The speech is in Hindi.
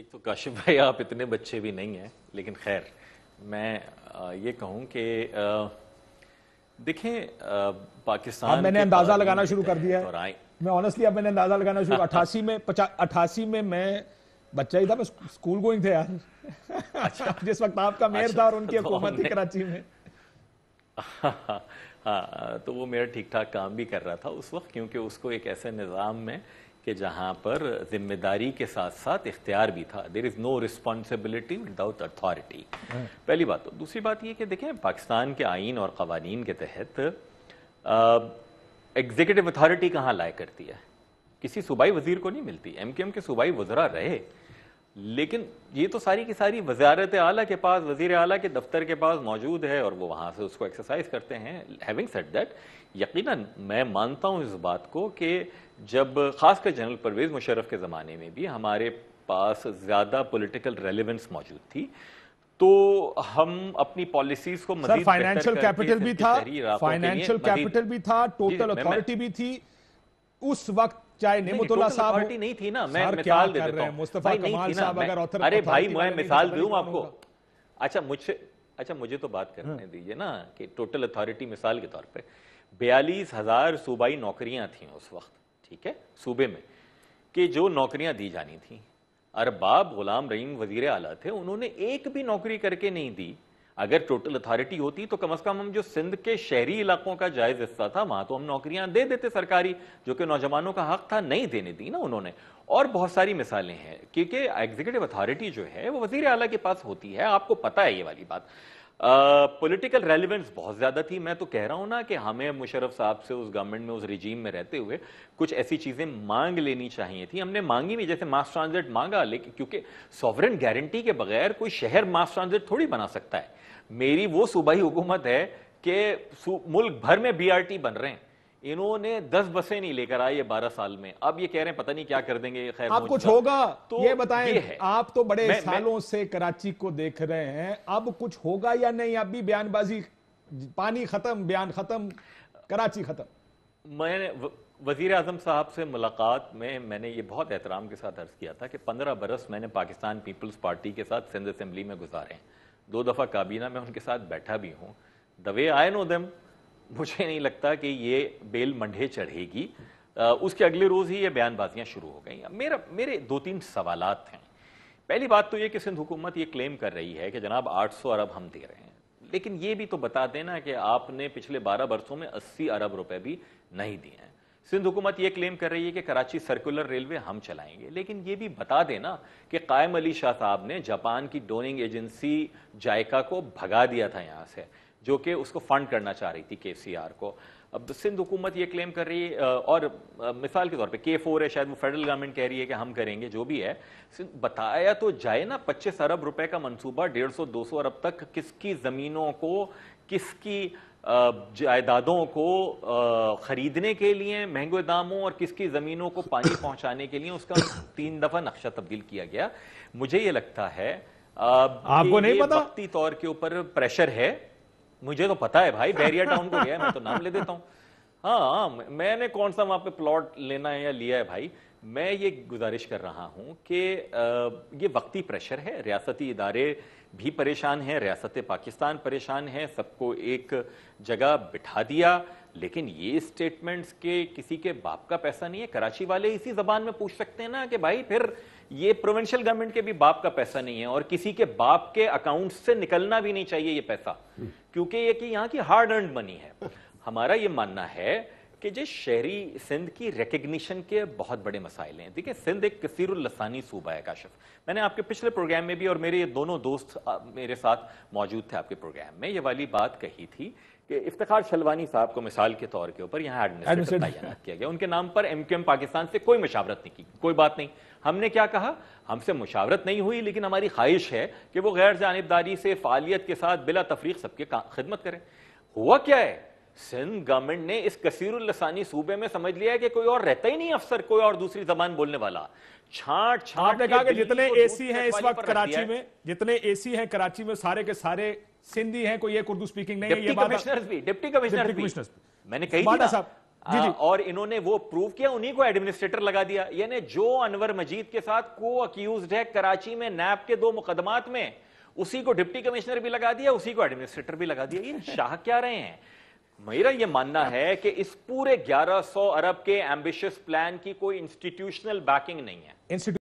एक तो काशिफ भाई आप इतने बच्चे भी नहीं हैं लेकिन खैर मैं ये कहूं कि देखें पाकिस्तान मैंने अंदाजा लगाना शुरू कर दिया है तो मैं ऑनेस्टली अब मैंने अंदाजा लगाना शुरू अठासी में अठासी में मैं बच्चा ही था मैं स्कूल गोइंग थे यार अच्छा जिस वक्त आपका मेयर अच्छा, था और उनकी तो हुकूमत थी कराची में हाँ तो वो मेरा ठीक ठाक काम भी कर रहा था उस वक्त क्योंकि उसको एक ऐसे निज़ाम में कि जहाँ पर जिम्मेदारी के साथ साथ इख्तियार भी था there is no responsibility without authority पहली बात तो दूसरी बात यह कि देखें पाकिस्तान के आइन और कवानीन के तहत एग्जीक्यूटिव अथॉरिटी कहाँ लाया करती है किसी सूबाई वजीर को नहीं मिलती एम के एम के सूबाई वजरा रहे लेकिन ये तो सारी की सारी वजारत आला के पास वजीर आला के दफ्तर के पास मौजूद है और वो वहां से उसको एक्सरसाइज करते हैं हैविंग सेट दैट यकीनन मैं मानता हूं इस बात को कि जब खासकर जनरल परवेज़ मुशरफ के ज़माने में भी हमारे पास ज़्यादा पोलिटिकल रेलिवेंस मौजूद थी तो हम अपनी पॉलिसीज को फाइनेंशियल कैपिटल भी था फाइनेंशियल कैपिटल भी था टोटल अथॉरिटी भी थी उस वक्त चाहे नेमतुल्ला साहब पार्टी नहीं थी ना मैं मिसाल दे देता हूं मुस्तफा कमाल साहब अगर ऑथर अरे भाई मैं मिसाल दूं आपको अच्छा मुझे अच्छा मुझे तो बात करने हाँ। दीजिए ना कि टोटल अथॉरिटी मिसाल के तौर पे बयालीस हजार सूबाई नौकरियां थी उस वक्त ठीक है सूबे में कि जो नौकरियां दी जानी थी अरबाब गुलाम रहीम वजीर आला थे उन्होंने एक भी नौकरी करके नहीं दी अगर टोटल अथॉरिटी होती तो कम से कम हम जो सिंध के शहरी इलाकों का जायज हिस्सा था वहां तो हम नौकरियां दे देते सरकारी जो कि नौजवानों का हक था नहीं देने दी ना उन्होंने और बहुत सारी मिसालें हैं क्योंकि एग्जीक्यूटिव अथॉरिटी जो है वो वजीर अला के पास होती है आपको पता है ये वाली बात पॉलिटिकल uh, रेलिवेंस बहुत ज़्यादा थी मैं तो कह रहा हूँ ना कि हमें मुशरफ साहब से उस गवर्नमेंट में उस रिजीम में रहते हुए कुछ ऐसी चीज़ें मांग लेनी चाहिए थी हमने मांगी नहीं जैसे मास ट्रांजिट मांगा लेकिन क्योंकि सॉवरन गारंटी के बगैर कोई शहर मास ट्रांजिट थोड़ी बना सकता है मेरी वो सूबाई हुकूमत है कि मुल्क भर में बी बन रहे हैं इन्होंने दस बसें नहीं लेकर आई ये बारह साल में अब ये कह रहे हैं पता नहीं क्या कर देंगे खैर आप कुछ होगा तो ये बताएं ये आप तो बड़े मैं, सालों मैं, से कराची को देख रहे हैं अब कुछ होगा या नहीं अभी बयानबाजी पानी खत्म बयान खत्म कराची खत्म मैं वजीर अजम साहब से मुलाकात में मैंने ये बहुत एहतराम के साथ अर्ज़ किया था कि पंद्रह बरस मैंने पाकिस्तान पीपल्स पार्टी के साथ सिंध असम्बली में गुजारे दो दफ़ा काबीना में उनके साथ बैठा भी हूँ द वे आई नो दम मुझे नहीं लगता कि ये बेल मंडे चढ़ेगी उसके अगले रोज ही ये बयानबाजियां शुरू हो गई मेरा मेरे दो तीन सवाल हैं पहली बात तो ये कि सिंध हुकूमत ये क्लेम कर रही है कि जनाब 800 अरब हम दे रहे हैं लेकिन ये भी तो बता देना कि आपने पिछले 12 बरसों में 80 अरब रुपए भी नहीं दिए हैं सिंध हुकूमत ये क्लेम कर रही है कि कराची सर्कुलर रेलवे हम चलाएंगे लेकिन ये भी बता देना कि कायम अली शाह साहब ने जापान की डोनिंग एजेंसी जायका को भगा दिया था यहाँ से जो कि उसको फंड करना चाह रही थी आर को अब सिंध हुकूमत ये क्लेम कर रही है और मिसाल के तौर पे के फोर है शायद वो फेडरल गवर्नमेंट कह रही है कि हम करेंगे जो भी है बताया तो जाए ना पच्चीस अरब रुपए का मंसूबा दो सौ अरब तक किसकी ज़मीनों को किसकी जायदादों को खरीदने के लिए महंगे दामों और किसकी ज़मीनों को पानी पहुंचाने के लिए उसका तीन दफ़ा नक्शा तब्दील किया गया मुझे ये लगता है आपको नहीं पता तौर के ऊपर प्रेशर है मुझे तो पता है भाई बैरिया टाउन को गया मैं तो नाम ले देता हूँ हाँ मैंने कौन सा वहां पे प्लॉट लेना है या लिया है भाई मैं ये गुजारिश कर रहा हूँ कि ये वक्ती प्रेशर है रियासती इदारे भी परेशान हैं रियासत पाकिस्तान परेशान है सबको एक जगह बिठा दिया लेकिन ये स्टेटमेंट्स के किसी के बाप का पैसा नहीं है कराची वाले इसी जबान में पूछ सकते हैं ना कि भाई फिर ये प्रोविंशियल गवर्नमेंट के भी बाप का पैसा नहीं है और किसी के बाप के अकाउंट से निकलना भी नहीं चाहिए ये पैसा क्योंकि ये कि यहाँ की हार्ड अर्न मनी है हमारा ये मानना है कि जो शहरी सिंध की रिकग्निशन के बहुत बड़े मसाइल हैं देखिए सिंध एक लसानी सूबा है काशिफ मैंने आपके पिछले प्रोग्राम में भी और मेरे ये दोनों दोस्त मेरे साथ मौजूद थे आपके प्रोग्राम में ये वाली बात कही थी कि इफ्तार शलवानी साहब को मिसाल के तौर के ऊपर यहाँ एडमिनिस्ट्रेटर तैनात किया गया उनके नाम पर एम पाकिस्तान से कोई मुशावरत नहीं की कोई बात नहीं हमने क्या कहा हमसे मुशावरत नहीं हुई लेकिन हमारी ख्वाहिश है कि वो गैर जानबदारी से फालियत के साथ बिला तफरीक सबके खिदमत करें हुआ क्या है सिंध गवर्नमेंट ने इस कसीरुल लसानी सूबे में समझ लिया है कि कोई और रहता ही नहीं अफसर कोई और दूसरी जबान बोलने वाला छाट छाट कहा कि जितने एसी हैं इस वक्त कराची में जितने एसी हैं कराची में सारे के सारे सिंधी हैं कोई एक उर्दू स्पीकिंग नहीं है ये कमिश्नर्स भी डिप्टी कमिश्नर कमिश्नर मैंने कही साहब जी जी। और इन्होंने वो प्रूव किया उन्हीं को एडमिनिस्ट्रेटर लगा दिया यानी जो अनवर मजीद के साथ को अक्यूज है कराची में नैप के दो मुकदमात में उसी को डिप्टी कमिश्नर भी लगा दिया उसी को एडमिनिस्ट्रेटर भी लगा दिया इन शाह क्या रहे हैं मेरा यह मानना हाँ। है कि इस पूरे 1100 अरब के एम्बिशियस प्लान की कोई इंस्टीट्यूशनल बैकिंग नहीं है